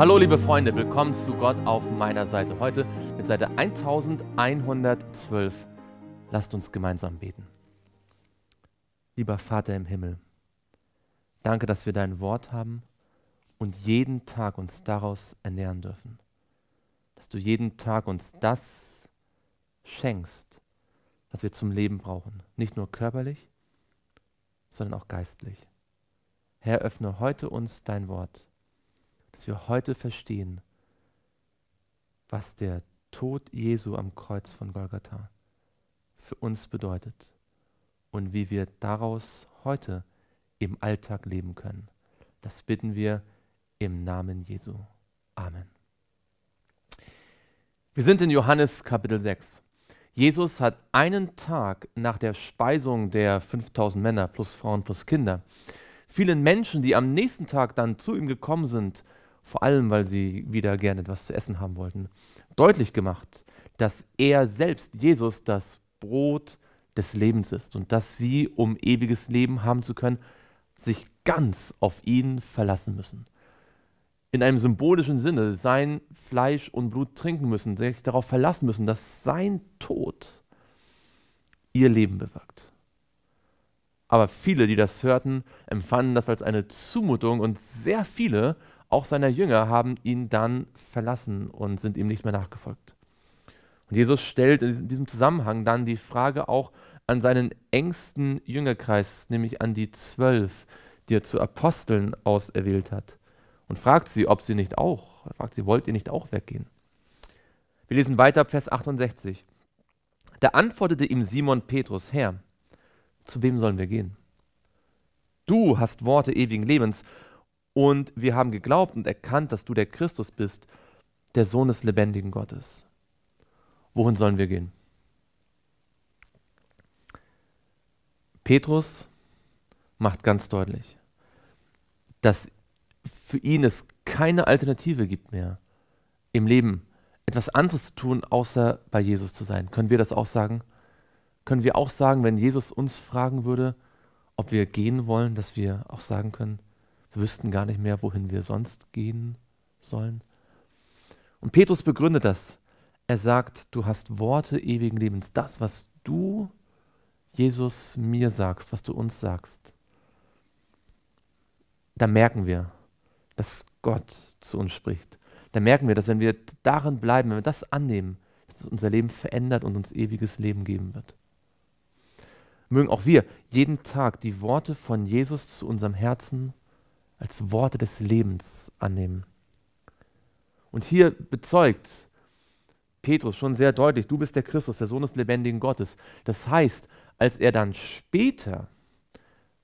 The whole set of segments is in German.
Hallo liebe Freunde, willkommen zu Gott auf meiner Seite. Heute mit Seite 1112. Lasst uns gemeinsam beten. Lieber Vater im Himmel, danke, dass wir dein Wort haben und jeden Tag uns daraus ernähren dürfen. Dass du jeden Tag uns das schenkst, was wir zum Leben brauchen. Nicht nur körperlich, sondern auch geistlich. Herr, öffne heute uns dein Wort dass wir heute verstehen, was der Tod Jesu am Kreuz von Golgatha für uns bedeutet und wie wir daraus heute im Alltag leben können. Das bitten wir im Namen Jesu. Amen. Wir sind in Johannes Kapitel 6. Jesus hat einen Tag nach der Speisung der 5000 Männer plus Frauen plus Kinder vielen Menschen, die am nächsten Tag dann zu ihm gekommen sind, vor allem weil sie wieder gerne etwas zu essen haben wollten, deutlich gemacht, dass er selbst, Jesus, das Brot des Lebens ist und dass sie, um ewiges Leben haben zu können, sich ganz auf ihn verlassen müssen. In einem symbolischen Sinne sein Fleisch und Blut trinken müssen, sich darauf verlassen müssen, dass sein Tod ihr Leben bewirkt. Aber viele, die das hörten, empfanden das als eine Zumutung und sehr viele auch seine Jünger haben ihn dann verlassen und sind ihm nicht mehr nachgefolgt. Und Jesus stellt in diesem Zusammenhang dann die Frage auch an seinen engsten Jüngerkreis, nämlich an die zwölf, die er zu Aposteln auserwählt hat, und fragt sie, ob sie nicht auch, er fragt sie, wollt ihr nicht auch weggehen? Wir lesen weiter Vers 68. Da antwortete ihm Simon Petrus, Herr, zu wem sollen wir gehen? Du hast Worte ewigen Lebens und wir haben geglaubt und erkannt, dass du der Christus bist, der Sohn des lebendigen Gottes. Wohin sollen wir gehen? Petrus macht ganz deutlich, dass für ihn es keine Alternative gibt mehr im Leben, etwas anderes zu tun, außer bei Jesus zu sein. Können wir das auch sagen? Können wir auch sagen, wenn Jesus uns fragen würde, ob wir gehen wollen, dass wir auch sagen können, wir wüssten gar nicht mehr, wohin wir sonst gehen sollen. Und Petrus begründet das. Er sagt, du hast Worte ewigen Lebens. Das, was du, Jesus, mir sagst, was du uns sagst. Da merken wir, dass Gott zu uns spricht. Da merken wir, dass wenn wir darin bleiben, wenn wir das annehmen, dass es unser Leben verändert und uns ewiges Leben geben wird. Mögen auch wir jeden Tag die Worte von Jesus zu unserem Herzen als Worte des Lebens annehmen. Und hier bezeugt Petrus schon sehr deutlich, du bist der Christus, der Sohn des lebendigen Gottes. Das heißt, als er dann später,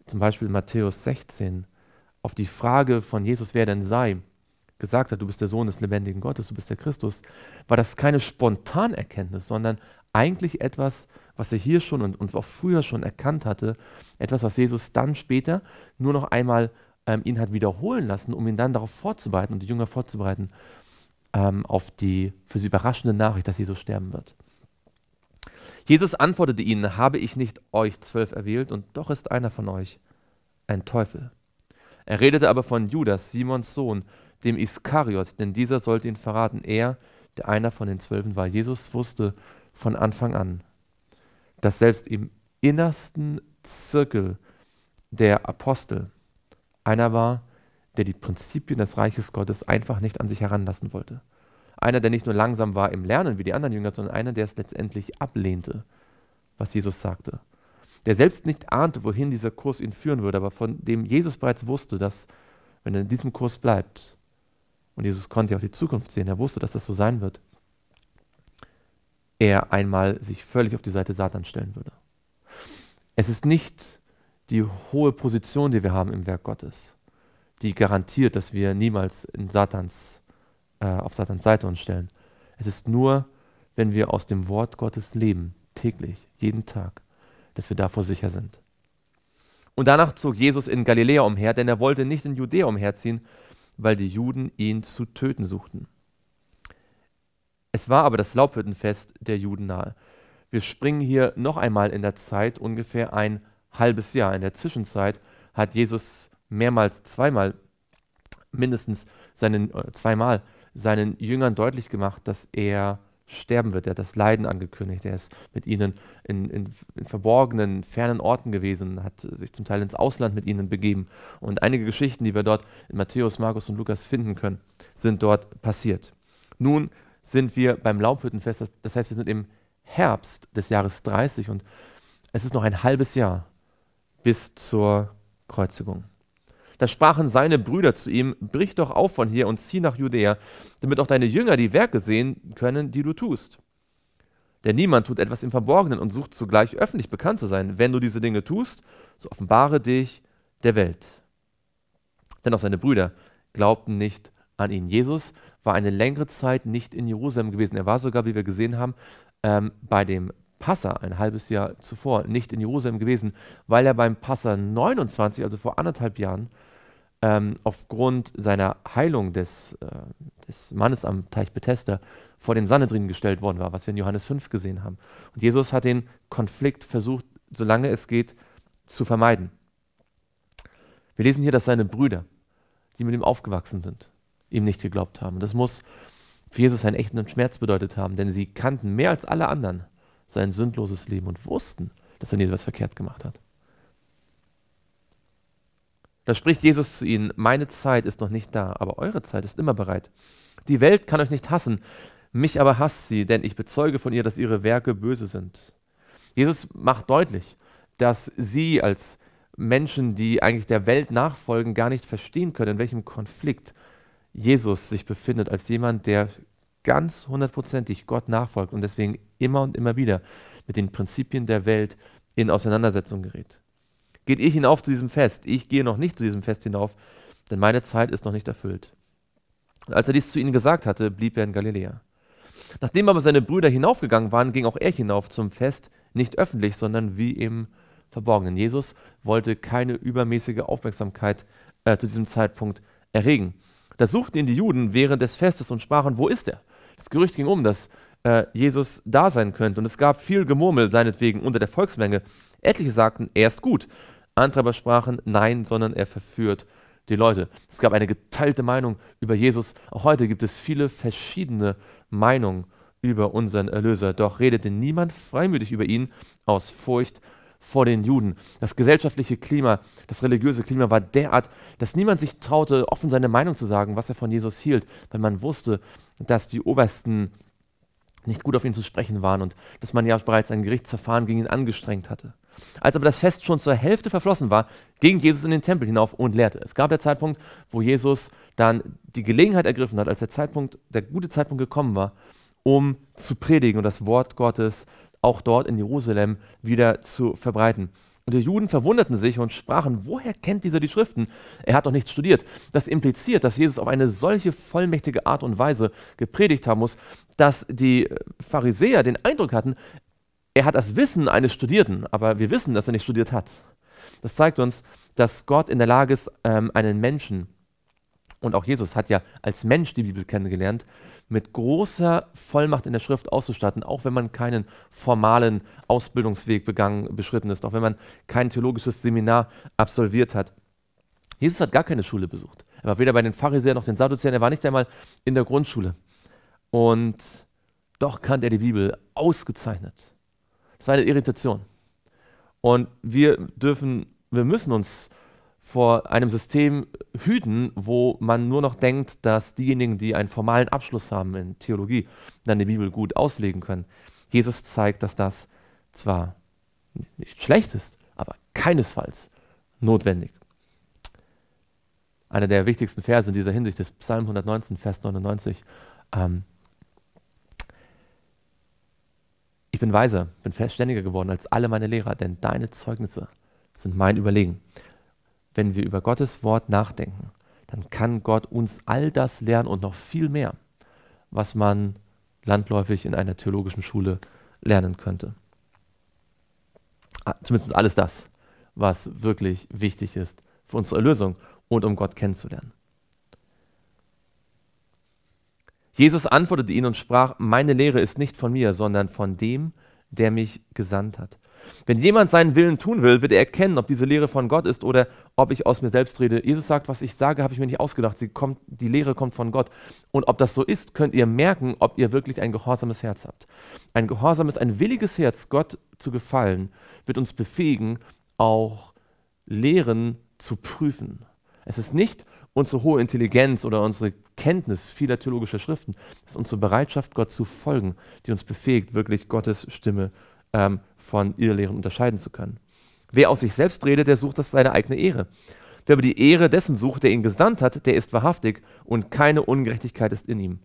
zum Beispiel in Matthäus 16, auf die Frage von Jesus, wer denn sei, gesagt hat, du bist der Sohn des lebendigen Gottes, du bist der Christus, war das keine Spontanerkenntnis, sondern eigentlich etwas, was er hier schon und, und auch früher schon erkannt hatte, etwas, was Jesus dann später nur noch einmal ähm, ihn hat wiederholen lassen, um ihn dann darauf vorzubereiten und die Jünger vorzubereiten ähm, auf die für sie überraschende Nachricht, dass Jesus sterben wird. Jesus antwortete ihnen, habe ich nicht euch zwölf erwählt und doch ist einer von euch ein Teufel. Er redete aber von Judas, Simons Sohn, dem Iskariot, denn dieser sollte ihn verraten. Er, der einer von den Zwölfen war. Jesus wusste von Anfang an, dass selbst im innersten Zirkel der Apostel einer war, der die Prinzipien des Reiches Gottes einfach nicht an sich heranlassen wollte. Einer, der nicht nur langsam war im Lernen wie die anderen Jünger, sondern einer, der es letztendlich ablehnte, was Jesus sagte. Der selbst nicht ahnte, wohin dieser Kurs ihn führen würde, aber von dem Jesus bereits wusste, dass, wenn er in diesem Kurs bleibt, und Jesus konnte ja auch die Zukunft sehen, er wusste, dass das so sein wird, er einmal sich völlig auf die Seite Satans stellen würde. Es ist nicht die hohe Position, die wir haben im Werk Gottes, die garantiert, dass wir niemals in Satans, äh, auf Satans Seite uns stellen. Es ist nur, wenn wir aus dem Wort Gottes leben, täglich, jeden Tag, dass wir davor sicher sind. Und danach zog Jesus in Galiläa umher, denn er wollte nicht in Judäa umherziehen, weil die Juden ihn zu töten suchten. Es war aber das Laubhüttenfest der Juden nahe. Wir springen hier noch einmal in der Zeit ungefähr ein halbes Jahr. In der Zwischenzeit hat Jesus mehrmals, zweimal mindestens seinen, äh, zweimal seinen Jüngern deutlich gemacht, dass er sterben wird. Er hat das Leiden angekündigt. Er ist mit ihnen in, in, in, verborgenen, fernen Orten gewesen, hat sich zum Teil ins Ausland mit ihnen begeben. Und einige Geschichten, die wir dort in Matthäus, Markus und Lukas finden können, sind dort passiert. Nun sind wir beim Laubhüttenfest, das heißt, wir sind im Herbst des Jahres 30 und es ist noch ein halbes Jahr bis zur Kreuzigung. Da sprachen seine Brüder zu ihm, brich doch auf von hier und zieh nach Judäa, damit auch deine Jünger die Werke sehen können, die du tust. Denn niemand tut etwas im Verborgenen und sucht zugleich öffentlich bekannt zu sein. Wenn du diese Dinge tust, so offenbare dich der Welt. Denn auch seine Brüder glaubten nicht an ihn. Jesus war eine längere Zeit nicht in Jerusalem gewesen. Er war sogar, wie wir gesehen haben, ähm, bei dem Passer ein halbes Jahr zuvor nicht in Jerusalem gewesen, weil er beim Passer 29, also vor anderthalb Jahren, ähm, aufgrund seiner Heilung des, äh, des Mannes am Teich Bethesda vor den Sanhedrin gestellt worden war, was wir in Johannes 5 gesehen haben. Und Jesus hat den Konflikt versucht, solange es geht, zu vermeiden. Wir lesen hier, dass seine Brüder, die mit ihm aufgewachsen sind, ihm nicht geglaubt haben. Und das muss für Jesus einen echten Schmerz bedeutet haben, denn sie kannten mehr als alle anderen sein sündloses Leben und wussten, dass er nie etwas verkehrt gemacht hat. Da spricht Jesus zu ihnen, meine Zeit ist noch nicht da, aber eure Zeit ist immer bereit. Die Welt kann euch nicht hassen, mich aber hasst sie, denn ich bezeuge von ihr, dass ihre Werke böse sind. Jesus macht deutlich, dass sie als Menschen, die eigentlich der Welt nachfolgen, gar nicht verstehen können, in welchem Konflikt Jesus sich befindet, als jemand, der ganz hundertprozentig Gott nachfolgt und deswegen immer und immer wieder mit den Prinzipien der Welt in Auseinandersetzung gerät. Geht ihr hinauf zu diesem Fest, ich gehe noch nicht zu diesem Fest hinauf, denn meine Zeit ist noch nicht erfüllt. Und als er dies zu ihnen gesagt hatte, blieb er in Galiläa. Nachdem aber seine Brüder hinaufgegangen waren, ging auch er hinauf zum Fest, nicht öffentlich, sondern wie im Verborgenen. Jesus wollte keine übermäßige Aufmerksamkeit äh, zu diesem Zeitpunkt erregen. Da suchten ihn die Juden während des Festes und sprachen, wo ist er? Das Gerücht ging um, dass äh, Jesus da sein könnte. Und es gab viel Gemurmel seinetwegen unter der Volksmenge. Etliche sagten, er ist gut. Andere aber sprachen, nein, sondern er verführt die Leute. Es gab eine geteilte Meinung über Jesus. Auch heute gibt es viele verschiedene Meinungen über unseren Erlöser. Doch redete niemand freimütig über ihn aus Furcht vor den Juden. Das gesellschaftliche Klima, das religiöse Klima war derart, dass niemand sich traute, offen seine Meinung zu sagen, was er von Jesus hielt, weil man wusste, dass die obersten nicht gut auf ihn zu sprechen waren und dass man ja bereits ein Gerichtsverfahren gegen ihn angestrengt hatte. Als aber das Fest schon zur Hälfte verflossen war, ging Jesus in den Tempel hinauf und lehrte. Es gab der Zeitpunkt, wo Jesus dann die Gelegenheit ergriffen hat, als der Zeitpunkt, der gute Zeitpunkt gekommen war, um zu predigen und das Wort Gottes auch dort in Jerusalem wieder zu verbreiten. Und die Juden verwunderten sich und sprachen, woher kennt dieser die Schriften? Er hat doch nichts studiert. Das impliziert, dass Jesus auf eine solche vollmächtige Art und Weise gepredigt haben muss, dass die Pharisäer den Eindruck hatten, er hat das Wissen eines Studierten, aber wir wissen, dass er nicht studiert hat. Das zeigt uns, dass Gott in der Lage ist, ähm, einen Menschen und auch Jesus hat ja als Mensch die Bibel kennengelernt, mit großer Vollmacht in der Schrift auszustatten, auch wenn man keinen formalen Ausbildungsweg begangen, beschritten ist, auch wenn man kein theologisches Seminar absolviert hat. Jesus hat gar keine Schule besucht. Er war weder bei den Pharisäern noch den Sadduzäern, er war nicht einmal in der Grundschule. Und doch kannte er die Bibel ausgezeichnet. Das war eine Irritation. Und wir dürfen, wir müssen uns vor einem System hüten, wo man nur noch denkt, dass diejenigen, die einen formalen Abschluss haben in Theologie, dann die Bibel gut auslegen können. Jesus zeigt, dass das zwar nicht schlecht ist, aber keinesfalls notwendig. Einer der wichtigsten Verse in dieser Hinsicht ist Psalm 119, Vers 99. Ähm ich bin weiser, bin verständiger geworden als alle meine Lehrer, denn deine Zeugnisse sind mein Überlegen wenn wir über Gottes Wort nachdenken, dann kann Gott uns all das lernen und noch viel mehr, was man landläufig in einer theologischen Schule lernen könnte. Ah, zumindest alles das, was wirklich wichtig ist für unsere Erlösung und um Gott kennenzulernen. Jesus antwortete ihnen und sprach, meine Lehre ist nicht von mir, sondern von dem, der mich gesandt hat. Wenn jemand seinen Willen tun will, wird er erkennen, ob diese Lehre von Gott ist oder ob ich aus mir selbst rede. Jesus sagt, was ich sage, habe ich mir nicht ausgedacht. Kommt, die Lehre kommt von Gott. Und ob das so ist, könnt ihr merken, ob ihr wirklich ein gehorsames Herz habt. Ein gehorsames, ein williges Herz, Gott zu gefallen, wird uns befähigen, auch Lehren zu prüfen. Es ist nicht unsere hohe Intelligenz oder unsere Kenntnis vieler theologischer Schriften, es ist unsere Bereitschaft, Gott zu folgen, die uns befähigt, wirklich Gottes Stimme zu ähm, von Irrlehren unterscheiden zu können. Wer aus sich selbst redet, der sucht das seine eigene Ehre. Wer aber die Ehre dessen sucht, der ihn gesandt hat, der ist wahrhaftig und keine Ungerechtigkeit ist in ihm.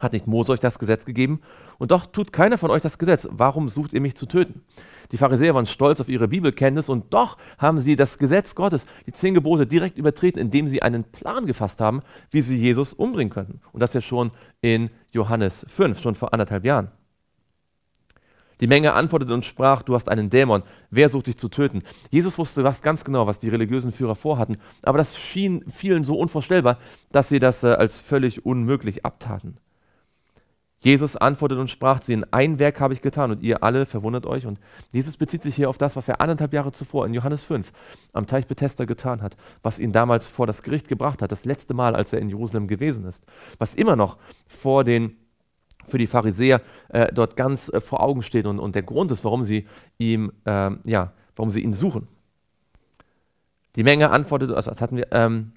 Hat nicht Mose euch das Gesetz gegeben? Und doch tut keiner von euch das Gesetz. Warum sucht ihr mich zu töten? Die Pharisäer waren stolz auf ihre Bibelkenntnis und doch haben sie das Gesetz Gottes, die zehn Gebote, direkt übertreten, indem sie einen Plan gefasst haben, wie sie Jesus umbringen könnten. Und das ja schon in Johannes 5, schon vor anderthalb Jahren. Die Menge antwortete und sprach, du hast einen Dämon, wer sucht dich zu töten? Jesus wusste was ganz genau, was die religiösen Führer vorhatten, aber das schien vielen so unvorstellbar, dass sie das äh, als völlig unmöglich abtaten. Jesus antwortete und sprach zu ihnen, ein Werk habe ich getan und ihr alle verwundert euch. Und Jesus bezieht sich hier auf das, was er anderthalb Jahre zuvor in Johannes 5 am Teich Bethesda getan hat, was ihn damals vor das Gericht gebracht hat, das letzte Mal, als er in Jerusalem gewesen ist, was immer noch vor den für die Pharisäer äh, dort ganz äh, vor Augen steht und, und der Grund ist, warum sie, ihm, ähm, ja, warum sie ihn suchen. Die Menge antwortet, also das hatten wir, ähm,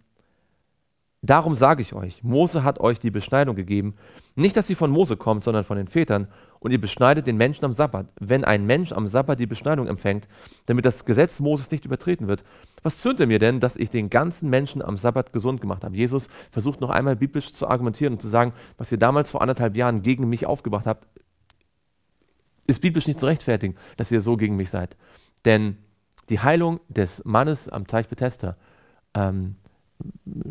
Darum sage ich euch, Mose hat euch die Beschneidung gegeben, nicht dass sie von Mose kommt, sondern von den Vätern, und ihr beschneidet den Menschen am Sabbat, wenn ein Mensch am Sabbat die Beschneidung empfängt, damit das Gesetz Moses nicht übertreten wird. Was zünde mir denn, dass ich den ganzen Menschen am Sabbat gesund gemacht habe? Jesus versucht noch einmal biblisch zu argumentieren und zu sagen, was ihr damals vor anderthalb Jahren gegen mich aufgebracht habt, ist biblisch nicht zu rechtfertigen, dass ihr so gegen mich seid. Denn die Heilung des Mannes am Teich Bethesda, ähm,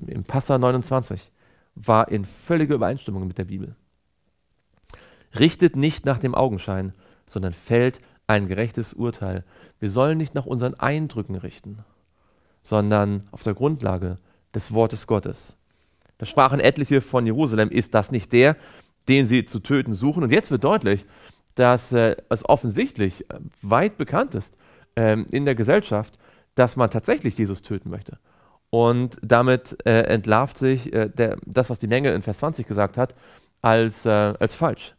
im Passa 29 war in völliger Übereinstimmung mit der Bibel. Richtet nicht nach dem Augenschein, sondern fällt ein gerechtes Urteil. Wir sollen nicht nach unseren Eindrücken richten, sondern auf der Grundlage des Wortes Gottes. Da sprachen etliche von Jerusalem, ist das nicht der, den sie zu töten suchen? Und jetzt wird deutlich, dass äh, es offensichtlich äh, weit bekannt ist ähm, in der Gesellschaft, dass man tatsächlich Jesus töten möchte. Und damit äh, entlarvt sich äh, der, das, was die Menge in Vers 20 gesagt hat, als, äh, als falsch.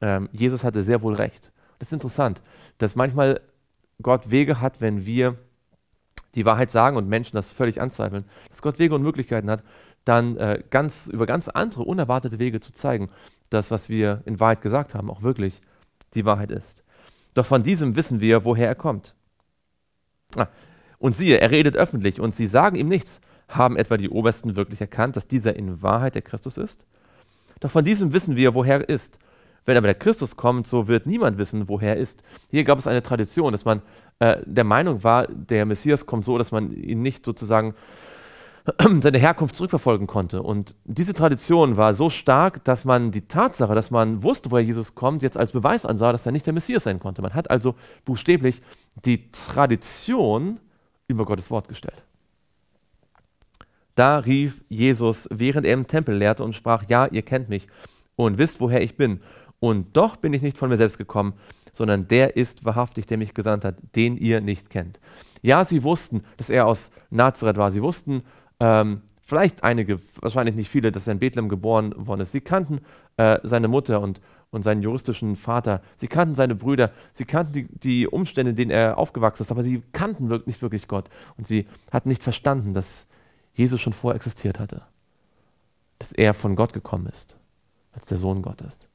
Ähm, Jesus hatte sehr wohl recht. Das ist interessant, dass manchmal Gott Wege hat, wenn wir die Wahrheit sagen und Menschen das völlig anzweifeln, dass Gott Wege und Möglichkeiten hat, dann äh, ganz, über ganz andere, unerwartete Wege zu zeigen, dass was wir in Wahrheit gesagt haben, auch wirklich die Wahrheit ist. Doch von diesem wissen wir, woher er kommt. Ah, und siehe, er redet öffentlich und sie sagen ihm nichts. Haben etwa die Obersten wirklich erkannt, dass dieser in Wahrheit der Christus ist? Doch von diesem wissen wir, woher er ist. Wenn aber der Christus kommt, so wird niemand wissen, woher er ist. Hier gab es eine Tradition, dass man äh, der Meinung war, der Messias kommt so, dass man ihn nicht sozusagen seine Herkunft zurückverfolgen konnte. Und diese Tradition war so stark, dass man die Tatsache, dass man wusste, woher Jesus kommt, jetzt als Beweis ansah, dass er nicht der Messias sein konnte. Man hat also buchstäblich die Tradition über Gottes Wort gestellt. Da rief Jesus, während er im Tempel lehrte, und sprach, ja, ihr kennt mich und wisst, woher ich bin. Und doch bin ich nicht von mir selbst gekommen, sondern der ist wahrhaftig, der mich gesandt hat, den ihr nicht kennt. Ja, sie wussten, dass er aus Nazareth war. Sie wussten, ähm, vielleicht einige, wahrscheinlich nicht viele, dass er in Bethlehem geboren worden ist. Sie kannten äh, seine Mutter und und seinen juristischen Vater. Sie kannten seine Brüder, sie kannten die, die Umstände, in denen er aufgewachsen ist, aber sie kannten wirklich, nicht wirklich Gott. Und sie hatten nicht verstanden, dass Jesus schon vorher existiert hatte. Dass er von Gott gekommen ist, als der Sohn Gottes.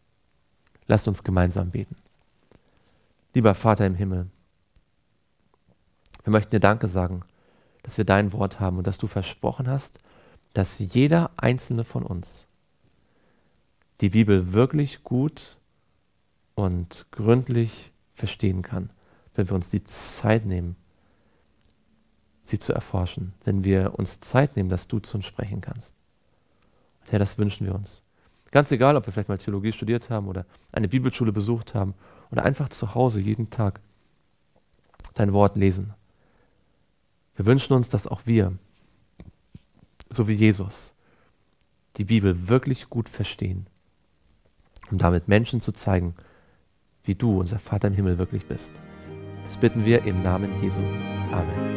Lasst uns gemeinsam beten. Lieber Vater im Himmel, wir möchten dir Danke sagen, dass wir dein Wort haben und dass du versprochen hast, dass jeder einzelne von uns die Bibel wirklich gut und gründlich verstehen kann, wenn wir uns die Zeit nehmen, sie zu erforschen, wenn wir uns Zeit nehmen, dass du zu uns sprechen kannst. Und Herr, das wünschen wir uns. Ganz egal, ob wir vielleicht mal Theologie studiert haben oder eine Bibelschule besucht haben oder einfach zu Hause jeden Tag dein Wort lesen. Wir wünschen uns, dass auch wir, so wie Jesus, die Bibel wirklich gut verstehen um damit Menschen zu zeigen, wie du, unser Vater im Himmel, wirklich bist. Das bitten wir im Namen Jesu. Amen.